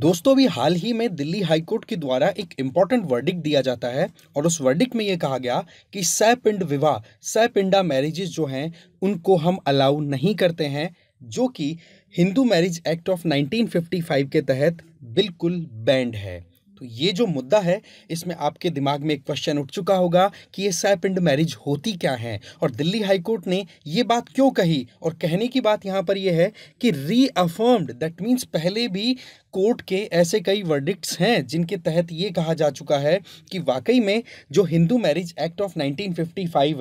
दोस्तों अभी हाल ही में दिल्ली हाईकोर्ट के द्वारा एक इम्पॉर्टेंट वर्डिक दिया जाता है और उस वर्डिक में ये कहा गया कि सपिंड विवाह सपिंडा मैरिजेज जो हैं उनको हम अलाउ नहीं करते हैं जो कि हिंदू मैरिज एक्ट ऑफ 1955 के तहत बिल्कुल बैंड है तो ये जो मुद्दा है इसमें आपके दिमाग में एक क्वेश्चन उठ चुका होगा कि ये सैपेंड मैरिज होती क्या है और दिल्ली हाईकोर्ट ने ये बात क्यों कही और कहने की बात यहाँ पर यह है कि रीअफर्म्ड दैट मीन्स पहले भी कोर्ट के ऐसे कई वर्डिक्ट्स हैं जिनके तहत ये कहा जा चुका है कि वाकई में जो Hindu marriage act of nineteen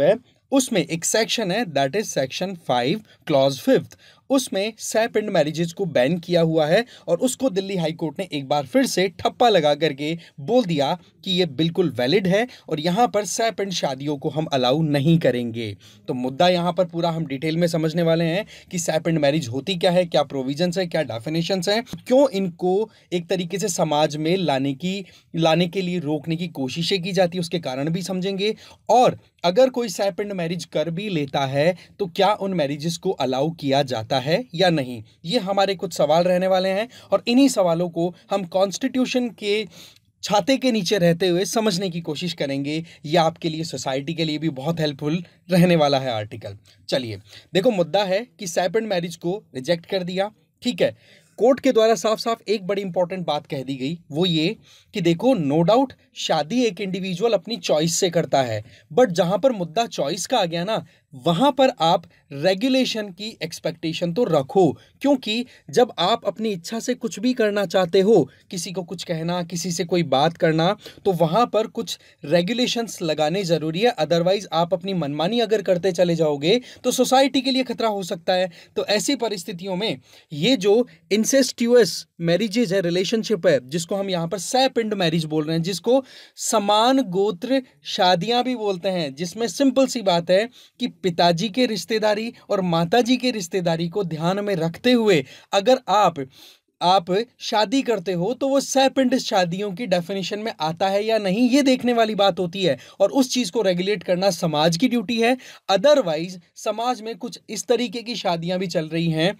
है उसमें एक सेक्शन है that is section five clause fifth उसमें सैप एंड मैरिजेज को बैन किया हुआ है और उसको दिल्ली हाईकोर्ट ने एक बार फिर से ठप्पा लगा करके बोल दिया कि ये बिल्कुल वैलिड है और यहाँ पर सैप एंड शादियों को हम अलाउ नहीं करेंगे तो मुद्दा यहाँ पर पूरा हम डिटेल में समझने वाले हैं कि सैप एंड मैरिज होती क्या है क्या प्रोविजन है क्या डेफिनेशन है क्यों इनको एक तरीके से समाज में लाने की लाने के लिए रोकने की कोशिशें की जाती है उसके कारण भी समझेंगे और अगर कोई सैप एंड मैरिज कर भी लेता है तो क्या उन मैरिजेस को अलाउ किया जाता सकता है या नहीं ये हमारे कुछ सवाल रहने वाले हैं और इन्हीं सवालों को हम कॉन्स्टिट्यूशन के छाते के नीचे रहते हुए समझने की कोशिश करेंगे ये आपके लिए सोसाइटी के लिए भी बहुत हेल्पफुल रहने वाला है आर्टिकल चलिए देखो मुद्दा है कि सेपरेट मैरिज को रिजेक्ट कर दिया ठीक है कोर्ट के द्वारा साफ साफ एक बड़ी इंपॉर्टेंट बात कह दी गई वो ये कि देखो नो डाउट शादी एक इंडिविजुअल अपनी चॉइस से करता है बट जहां पर मुद्दा चॉइस का आ गया ना वहाँ पर आप रेगुलेशन की एक्सपेक्टेशन तो रखो क्योंकि जब आप अपनी इच्छा से कुछ भी करना चाहते हो किसी को कुछ कहना किसी से कोई बात करना तो वहाँ पर कुछ रेगुलेशंस लगाने ज़रूरी है अदरवाइज़ आप अपनी मनमानी अगर करते चले जाओगे तो सोसाइटी के लिए खतरा हो सकता है तो ऐसी परिस्थितियों में ये जो इंसेस्ट्यूस मैरिजेज है रिलेशनशिप है जिसको हम यहाँ पर सैपिंड मैरिज बोल रहे हैं जिसको समान गोत्र शादियाँ भी बोलते हैं जिसमें सिंपल सी बात है कि पिताजी के रिश्तेदारी और माताजी के रिश्तेदारी को ध्यान में रखते हुए अगर आप आप शादी करते हो तो वो सहपिंड शादियों की डेफिनेशन में आता है या नहीं ये देखने वाली बात होती है और उस चीज़ को रेगुलेट करना समाज की ड्यूटी है अदरवाइज समाज में कुछ इस तरीके की शादियां भी चल रही हैं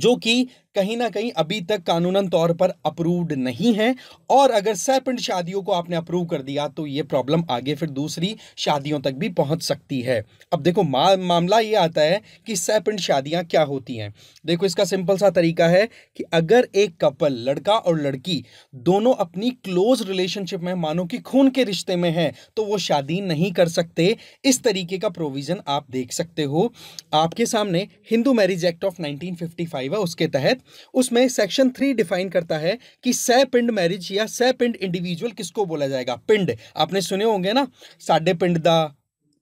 जो कि कहीं ना कहीं अभी तक कानूनन तौर पर अप्रूव्ड नहीं है और अगर सेपरेंट शादियों को आपने अप्रूव कर दिया तो ये प्रॉब्लम आगे फिर दूसरी शादियों तक भी पहुंच सकती है अब देखो मा, मामला ये आता है कि सेपरेंट शादियां क्या होती हैं देखो इसका सिंपल सा तरीका है कि अगर एक कपल लड़का और लड़की दोनों अपनी क्लोज रिलेशनशिप में मानो कि खून के रिश्ते में है तो वो शादी नहीं कर सकते इस तरीके का प्रोविज़न आप देख सकते हो आपके सामने Hindu marriage act of nineteen है उसके तहत उसमें सेक्शन थ्री डिफाइन करता है कि सह पिंड मैरिज या सह पिंड इंडिविजुअल किसको बोला जाएगा पिंड आपने सुने होंगे ना साडे पिंड दा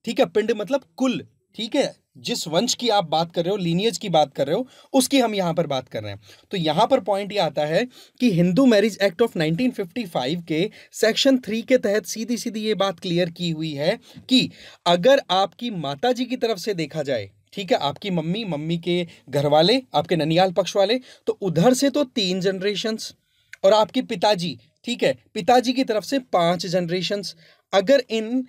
ठीक है पिंड मतलब कुल ठीक है जिस वंश की आप बात कर रहे हो लीनियज की बात कर रहे हो उसकी हम यहाँ पर बात कर रहे हैं तो यहाँ पर पॉइंट ये आता है कि हिंदू मैरिज एक्ट ऑफ 1955 के सेक्शन थ्री के तहत सीधी सीधी ये बात क्लियर की हुई है कि अगर आपकी माताजी की तरफ से देखा जाए ठीक है आपकी मम्मी मम्मी के घर वाले आपके ननियाल पक्ष वाले तो उधर से तो तीन जनरेशन्स और आपके पिताजी ठीक है पिताजी की तरफ से पांच जनरेशन्स अगर इन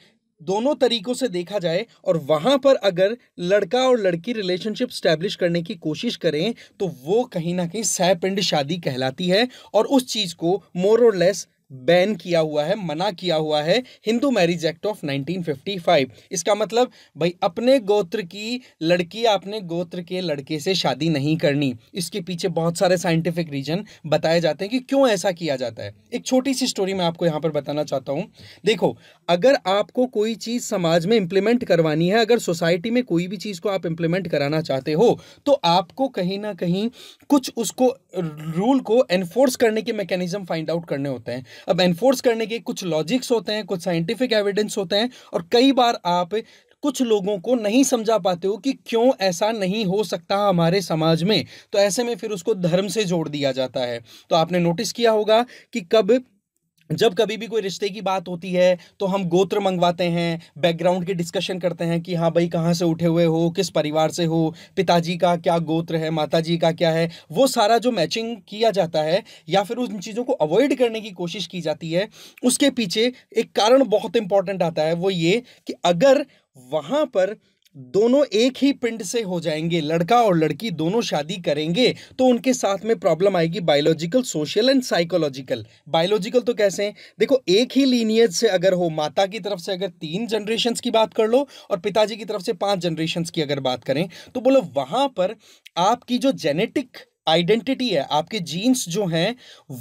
दोनों तरीकों से देखा जाए और वहाँ पर अगर लड़का और लड़की रिलेशनशिप स्टैब्लिश करने की कोशिश करें तो वो कहीं ना कहीं सहपिंड शादी कहलाती है और उस चीज़ को मोर और लेस बैन किया हुआ है मना किया हुआ है हिंदू मैरिज एक्ट ऑफ 1955 इसका मतलब भाई अपने गोत्र की लड़की अपने गोत्र के लड़के से शादी नहीं करनी इसके पीछे बहुत सारे साइंटिफिक रीजन बताए जाते हैं कि क्यों ऐसा किया जाता है एक छोटी सी स्टोरी मैं आपको यहाँ पर बताना चाहता हूँ देखो अगर आपको कोई चीज़ समाज में इम्प्लीमेंट करवानी है अगर सोसाइटी में कोई भी चीज़ को आप इम्प्लीमेंट कराना चाहते हो तो आपको कहीं ना कहीं कुछ उसको रूल को एनफोर्स करने के मैकेनिज्म फाइंड आउट करने होते हैं अब एनफोर्स करने के कुछ लॉजिक्स होते हैं कुछ साइंटिफिक एविडेंस होते हैं और कई बार आप कुछ लोगों को नहीं समझा पाते हो कि क्यों ऐसा नहीं हो सकता हमारे समाज में तो ऐसे में फिर उसको धर्म से जोड़ दिया जाता है तो आपने नोटिस किया होगा कि कब जब कभी भी कोई रिश्ते की बात होती है तो हम गोत्र मंगवाते हैं बैकग्राउंड की डिस्कशन करते हैं कि हाँ भाई कहाँ से उठे हुए हो किस परिवार से हो पिताजी का क्या गोत्र है माताजी का क्या है वो सारा जो मैचिंग किया जाता है या फिर उन चीज़ों को अवॉइड करने की कोशिश की जाती है उसके पीछे एक कारण बहुत इंपॉर्टेंट आता है वो ये कि अगर वहाँ पर दोनों एक ही पिंड से हो जाएंगे लड़का और लड़की दोनों शादी करेंगे तो उनके साथ में प्रॉब्लम आएगी biological social and psychological biological तो कैसे हैं देखो एक ही लीनियज से अगर हो माता की तरफ से अगर तीन जनरेशन की बात कर लो और पिताजी की तरफ से पांच जनरेशन की अगर बात करें तो बोलो वहां पर आपकी जो जेनेटिक आइडेंटिटी है आपके जीन्स जो हैं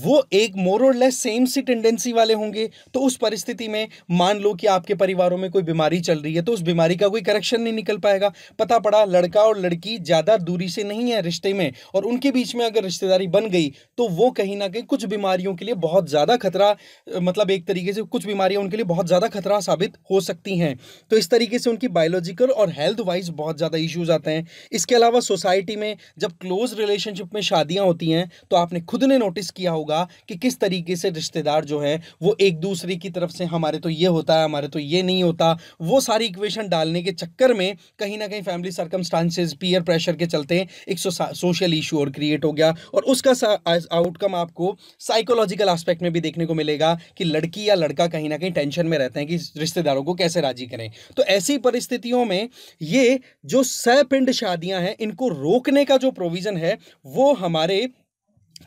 वो एक मोर और लेस सेम सी टेंडेंसी वाले होंगे तो उस परिस्थिति में मान लो कि आपके परिवारों में कोई बीमारी चल रही है तो उस बीमारी का कोई करेक्शन नहीं निकल पाएगा पता पड़ा लड़का और लड़की ज़्यादा दूरी से नहीं है रिश्ते में और उनके बीच में अगर रिश्तेदारी बन गई तो वो कहीं ना कहीं कुछ बीमारियों के लिए बहुत ज़्यादा खतरा मतलब एक तरीके से कुछ बीमारियाँ उनके लिए बहुत ज़्यादा खतरा साबित हो सकती हैं तो इस तरीके से उनकी बायोलॉजिकल और हेल्थ वाइज बहुत ज़्यादा इश्यूज आते हैं इसके अलावा सोसाइटी में जब क्लोज रिलेशनशिप में शादियां होती हैं तो आपने खुद ने नोटिस किया होगा कि किस तरीके से रिश्तेदार जो है वो एक दूसरे की तरफ से हमारे तो ये होता है हमारे तो ये नहीं होता वो सारी इक्वेशन डालने के चक्कर में कहीं ना कहीं फैमिली सर्कमस्टांसिस पीयर प्रेशर के चलते एक सोशल इशू और क्रिएट हो गया और उसका आउटकम आपको साइकोलॉजिकल आस्पेक्ट में भी देखने को मिलेगा कि लड़की या लड़का कहीं ना कहीं टेंशन में रहते हैं कि रिश्तेदारों को कैसे राजी करें तो ऐसी परिस्थितियों में ये जो सैपिंड शादियां हैं इनको रोकने का जो प्रोविज़न है वो देखो हमारे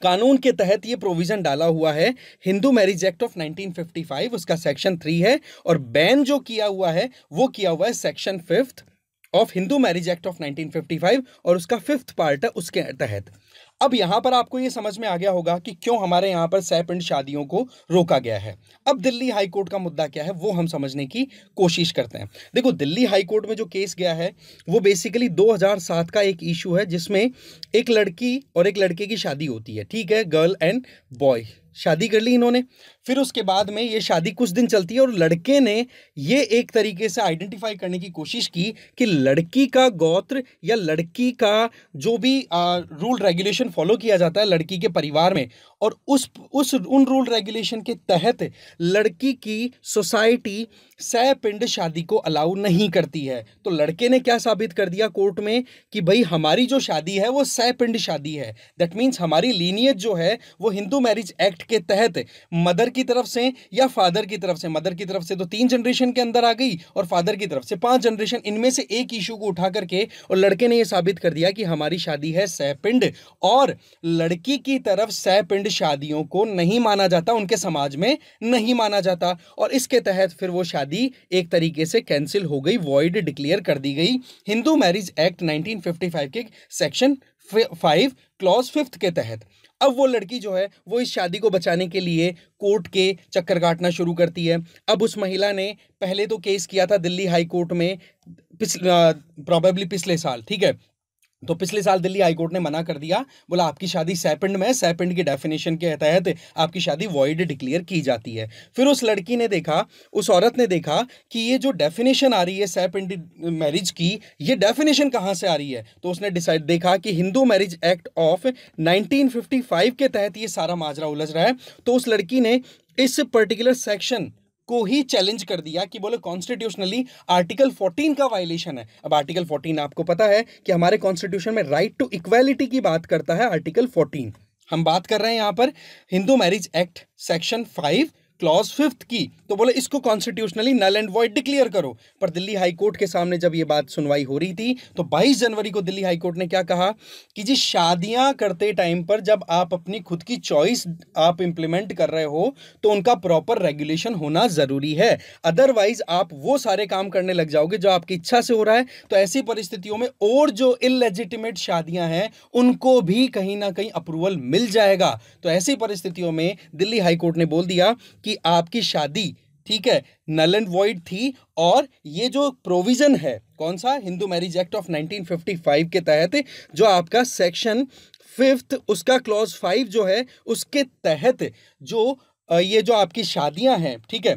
कानून के तहत ये प्रोविजन डाला हुआ है हिंदू मैरिज एक्ट ऑफ 1955 उसका सेक्शन थ्री है और बैन जो किया हुआ है वो किया हुआ है section fifth of Hindu marriage act of 1955 और उसका फिफ्थ पार्ट है उसके तहत अब यहाँ पर आपको ये समझ में आ गया होगा कि क्यों हमारे यहाँ पर सैपिंड शादियों को रोका गया है अब दिल्ली हाईकोर्ट का मुद्दा क्या है वो हम समझने की कोशिश करते हैं देखो दिल्ली हाईकोर्ट में जो केस गया है वो बेसिकली 2007 का एक इशू है जिसमें एक लड़की और एक लड़के की शादी होती है ठीक है गर्ल एंड बॉय शादी कर ली इन्होंने फिर उसके बाद में ये शादी कुछ दिन चलती है और लड़के ने ये एक तरीके से आइडेंटिफाई करने की कोशिश की कि लड़की का गोत्र या लड़की का जो भी रूल रेगुलेशन फॉलो किया जाता है लड़की के परिवार में और उस उस उन रूल रेगुलेशन के तहत लड़की की सोसाइटी सह पिंड शादी को अलाउ नहीं करती है तो लड़के ने क्या साबित कर दिया कोर्ट में कि भाई हमारी जो शादी है वो सह पिंड शादी है दैट मीन्स हमारी लीनियत जो है वो हिंदू मैरिज एक्ट के तहत मदर की तरफ से या फादर की तरफ से मदर की तरफ से तो तीन जनरेशन के अंदर आ गई और फादर की तरफ से पांच जनरेशन इनमें से एक इशू को उठा करके और लड़के ने यह साबित कर दिया कि हमारी शादी है सह पिंड और लड़की की तरफ सह पिंड अटेंड शादियों को नहीं माना जाता उनके समाज में नहीं माना जाता और इसके तहत फिर वो शादी एक तरीके से कैंसिल हो गई वॉइड डिक्लेयर कर दी गई हिंदू मैरिज एक्ट 1955 के सेक्शन फाइव क्लॉज फिफ्थ के तहत अब वो लड़की जो है वो इस शादी को बचाने के लिए कोर्ट के चक्कर काटना शुरू करती है अब उस महिला ने पहले तो केस किया था दिल्ली हाई कोर्ट में पिछले प्रॉबेबली पिछले साल ठीक है तो पिछले साल दिल्ली हाईकोर्ट ने मना कर दिया बोला आपकी शादी सेपेंड में है सेपेंड की डेफिनेशन के तहत आपकी शादी वॉइड डिक्लेयर की जाती है फिर उस लड़की ने देखा उस औरत ने देखा कि ये जो डेफिनेशन आ रही है सेपेंड मैरिज की ये डेफिनेशन कहाँ से आ रही है तो उसने डिसाइड देखा कि Hindu marriage act of nineteen के तहत ये सारा माजरा उलझ रहा है तो उस लड़की ने इस पर्टिकुलर सेक्शन को ही चैलेंज कर दिया कि बोले कॉन्स्टिट्यूशनली आर्टिकल 14 का वायलेशन है अब आर्टिकल 14 आपको पता है कि हमारे कॉन्स्टिट्यूशन में राइट टू इक्वालिटी की बात करता है आर्टिकल 14 हम बात कर रहे हैं यहां पर Hindu marriage act section five clause fifth की तो बोले इसको constitutionally null and void declare करो पर दिल्ली हाईकोर्ट के सामने जब ये बात सुनवाई हो रही थी तो 22 जनवरी को दिल्ली हाईकोर्ट ने क्या कहा कि जी शादियां करते टाइम पर जब आप अपनी खुद की चॉइस आप इम्प्लीमेंट कर रहे हो तो उनका प्रॉपर रेगुलेशन होना ज़रूरी है अदरवाइज आप वो सारे काम करने लग जाओगे जो आपकी इच्छा से हो रहा है तो ऐसी परिस्थितियों में और जो इलेजिटिमेट शादियां हैं उनको भी कहीं ना कहीं अप्रूवल मिल जाएगा तो ऐसी परिस्थितियों में दिल्ली हाईकोर्ट ने बोल दिया कि आपकी शादी ठीक है नल एंड वॉइड थी और ये जो प्रोविज़न है कौन सा हिंदू मैरिज एक्ट ऑफ 1955 के तहत जो आपका सेक्शन फिफ्थ उसका क्लॉज फाइव जो है उसके तहत जो ये जो आपकी शादियां हैं ठीक है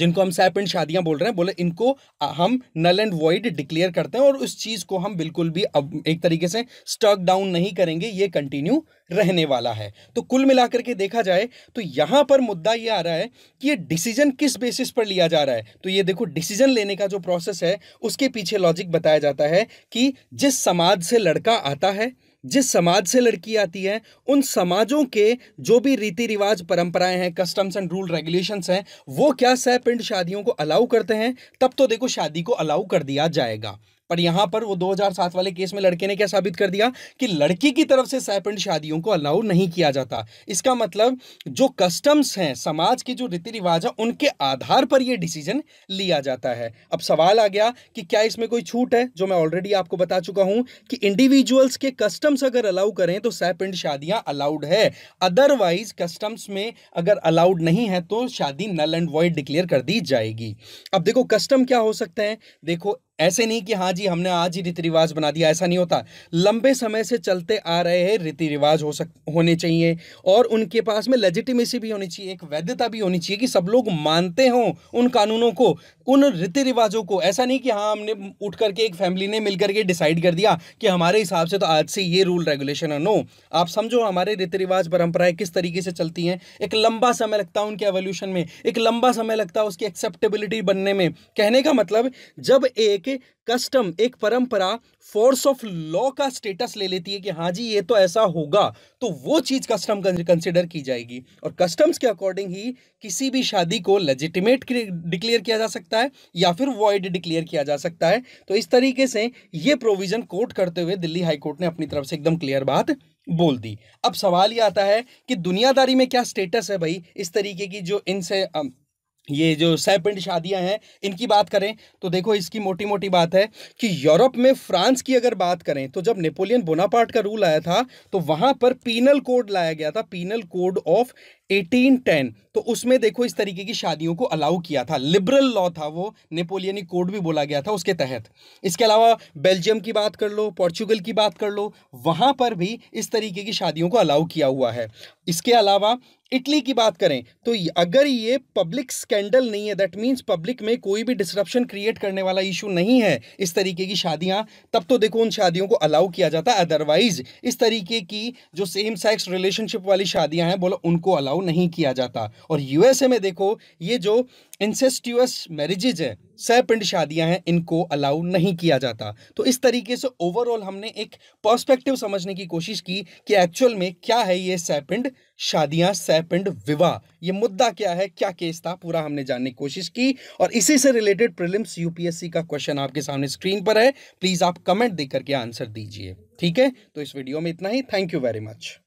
जिनको हम सैप एंड शादियां बोल रहे हैं बोले इनको हम नल एंड वॉइड डिक्लेयर करते हैं और उस चीज़ को हम बिल्कुल भी अब एक तरीके से स्टॉक डाउन नहीं करेंगे ये कंटिन्यू रहने वाला है तो कुल मिलाकर के देखा जाए तो यहाँ पर मुद्दा ये आ रहा है कि ये डिसीजन किस बेसिस पर लिया जा रहा है तो ये देखो डिसीजन लेने का जो प्रोसेस है उसके पीछे लॉजिक बताया जाता है कि जिस समाज से लड़का आता है जिस समाज से लड़की आती है उन समाजों के जो भी रीति रिवाज परंपराएं हैं कस्टम्स एंड रूल रेगुलेशंस हैं वो क्या सह पिंड शादियों को अलाउ करते हैं तब तो देखो शादी को अलाउ कर दिया जाएगा पर यहां पर वो 2007 वाले केस में लड़के ने क्या साबित कर दिया कि लड़की की तरफ से सैपंड शादियों को अलाउ नहीं किया जाता इसका मतलब जो कस्टम्स हैं समाज के जो रीति रिवाज है उनके आधार पर यह डिसीजन लिया जाता है अब सवाल आ गया कि क्या इसमें कोई छूट है जो मैं ऑलरेडी आपको बता चुका हूं कि इंडिविजुअल्स के कस्टम्स अगर अलाउ करें तो सैपंड शादियां अलाउड है अदरवाइज कस्टम्स में अगर अलाउड नहीं है तो शादी नल एंड वॉइड डिक्लेयर कर दी जाएगी अब देखो कस्टम क्या हो सकते हैं देखो ऐसे नहीं कि हाँ जी हमने आज ही रीति रिवाज बना दिया ऐसा नहीं होता लंबे समय से चलते आ रहे हैं रीति रिवाज हो सक होने चाहिए और उनके पास में लेजिटिमेसी भी होनी चाहिए एक वैधता भी होनी चाहिए कि सब लोग मानते हों उन कानूनों को उन रीति रिवाजों को ऐसा नहीं कि हाँ हमने उठ करके एक फैमिली ने मिल करके डिसाइड कर दिया कि हमारे हिसाब से तो आज से ये रूल रेगुलेशन है नो आप समझो हमारे रीति रिवाज परंपराएं किस तरीके से चलती हैं एक लंबा समय लगता है उनके एवोल्यूशन में एक लंबा समय लगता है उसकी एक्सेप्टेबिलिटी बनने में कहने का मतलब जब एक लेके कस्टम एक परंपरा फोर्स ऑफ लॉ का स्टेटस ले लेती है कि हाँ जी ये तो ऐसा होगा तो वो चीज़ कस्टम कंसिडर की जाएगी और कस्टम्स के अकॉर्डिंग ही किसी भी शादी को लेजिटिमेट डिक्लेयर किया जा सकता है या फिर वॉइड डिक्लेयर किया जा सकता है तो इस तरीके से ये प्रोविज़न कोर्ट करते हुए दिल्ली हाईकोर्ट ने अपनी तरफ से एकदम क्लियर बात बोल दी अब सवाल ये आता है कि दुनियादारी में क्या स्टेटस है भाई इस तरीके की जो इनसे ये जो पिंड शादियां हैं इनकी बात करें तो देखो इसकी मोटी मोटी बात है कि यूरोप में फ्रांस की अगर बात करें तो जब नेपोलियन बोनापार्ट का रूल आया था तो वहां पर पीनल कोड लाया गया था पीनल कोड ऑफ 1810 तो उसमें देखो इस तरीके की शादियों को अलाउ किया था लिबरल लॉ था वो नेपोलियनिक कोड भी बोला गया था उसके तहत इसके अलावा बेल्जियम की बात कर लो पोर्चुगल की बात कर लो वहाँ पर भी इस तरीके की शादियों को अलाउ किया हुआ है इसके अलावा इटली की बात करें तो अगर ये पब्लिक स्कैंडल नहीं है दैट मीन्स पब्लिक में कोई भी डिस्ट्रप्शन क्रिएट करने वाला इशू नहीं है इस तरीके की शादियाँ तब तो देखो उन शादियों को अलाउ किया जाता है अदरवाइज इस तरीके की जो सेम सेक्स रिलेशनशिप वाली शादियाँ हैं बोलो उनको अलाउ नहीं किया जाता और यूएसए में देखो ये जो इंसेस्टिवस मैरिजेज हैं सहपिंड शादियां हैं इनको अलाउ नहीं किया जाता तो इस तरीके से ओवरऑल हमने एक पर्सपेक्टिव समझने की कोशिश की कि एक्चुअल में क्या है ये सहपिंड शादियां सहपिंड विवाह ये मुद्दा क्या है क्या केस था पूरा हमने जानने की कोशिश की और इसी से रिलेटेड प्रिलिम्स यूपीएससी का क्वेश्चन आपके सामने स्क्रीन पर है प्लीज़ आप कमेंट देकर के आंसर दीजिए ठीक है तो इस वीडियो में इतना ही थैंक यू वेरी मच